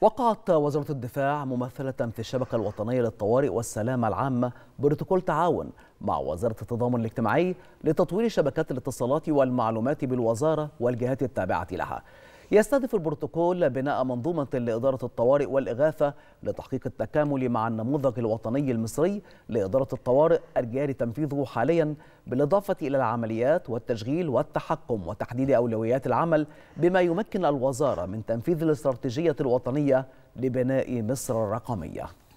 وقعت وزارة الدفاع ممثلة في الشبكة الوطنية للطوارئ والسلامة العامة بروتوكول تعاون مع وزارة التضامن الاجتماعي لتطوير شبكات الاتصالات والمعلومات بالوزارة والجهات التابعة لها يستهدف البروتوكول بناء منظومة لإدارة الطوارئ والإغاثة لتحقيق التكامل مع النموذج الوطني المصري لإدارة الطوارئ الجاري تنفيذه حاليا بالإضافة إلى العمليات والتشغيل والتحكم وتحديد أولويات العمل بما يمكن الوزارة من تنفيذ الاستراتيجية الوطنية لبناء مصر الرقمية